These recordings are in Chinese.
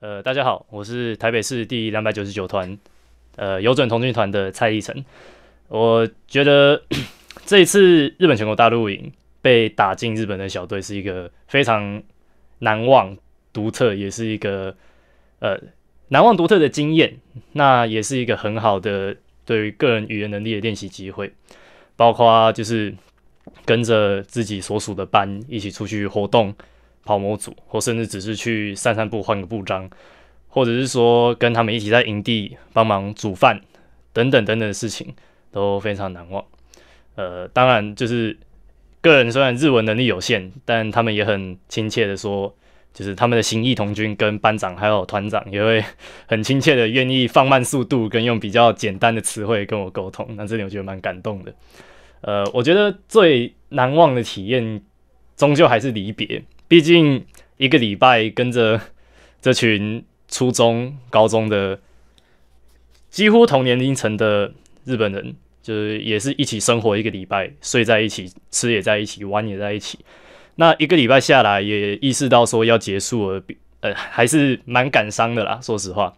呃，大家好，我是台北市第两百九十九团，呃，有准同军团的蔡立成。我觉得 这一次日本全国大陆营被打进日本的小队是一个非常难忘、独特，也是一个呃难忘、独特的经验。那也是一个很好的对于个人语言能力的练习机会，包括就是跟着自己所属的班一起出去活动。跑模组，或甚至只是去散散步、换个步章，或者是说跟他们一起在营地帮忙煮饭等等等等的事情，都非常难忘。呃，当然就是个人虽然日文能力有限，但他们也很亲切的说，就是他们的新义同军跟班长还有团长也会很亲切的愿意放慢速度，跟用比较简单的词汇跟我沟通。那这里我觉得蛮感动的。呃，我觉得最难忘的体验，终究还是离别。毕竟一个礼拜跟着这群初中、高中的几乎同年龄层的日本人，就是也是一起生活一个礼拜，睡在一起，吃也在一起，玩也在一起。那一个礼拜下来，也意识到说要结束了，呃，还是蛮感伤的啦。说实话，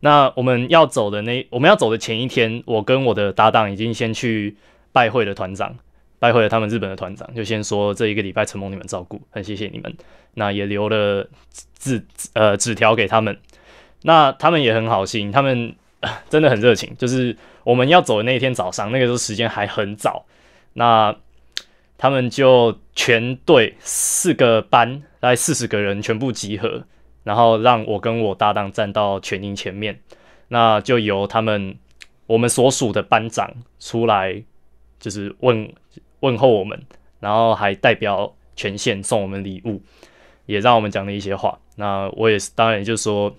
那我们要走的那我们要走的前一天，我跟我的搭档已经先去拜会了团长。拜会了他们日本的团长，就先说这一个礼拜承蒙你们照顾，很谢谢你们。那也留了纸呃纸条给他们，那他们也很好心，他们真的很热情。就是我们要走的那一天早上，那个时候时间还很早，那他们就全队四个班，大概四十个人全部集合，然后让我跟我搭档站到全营前面，那就由他们我们所属的班长出来，就是问。问候我们，然后还代表全县送我们礼物，也让我们讲了一些话。那我也是，当然就说，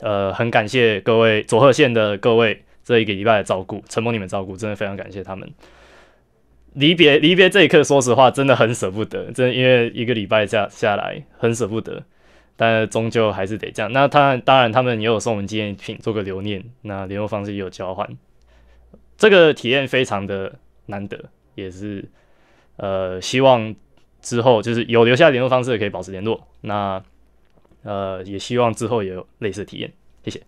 呃，很感谢各位佐贺县的各位这一个礼拜的照顾，承蒙你们照顾，真的非常感谢他们。离别离别这一刻，说实话真的很舍不得，真因为一个礼拜下下来很舍不得，但终究还是得这样。那他当然他们也有送我们纪念品，做个留念。那联络方式也有交换，这个体验非常的难得。也是，呃，希望之后就是有留下联络方式，可以保持联络。那，呃，也希望之后也有类似的体验。谢谢。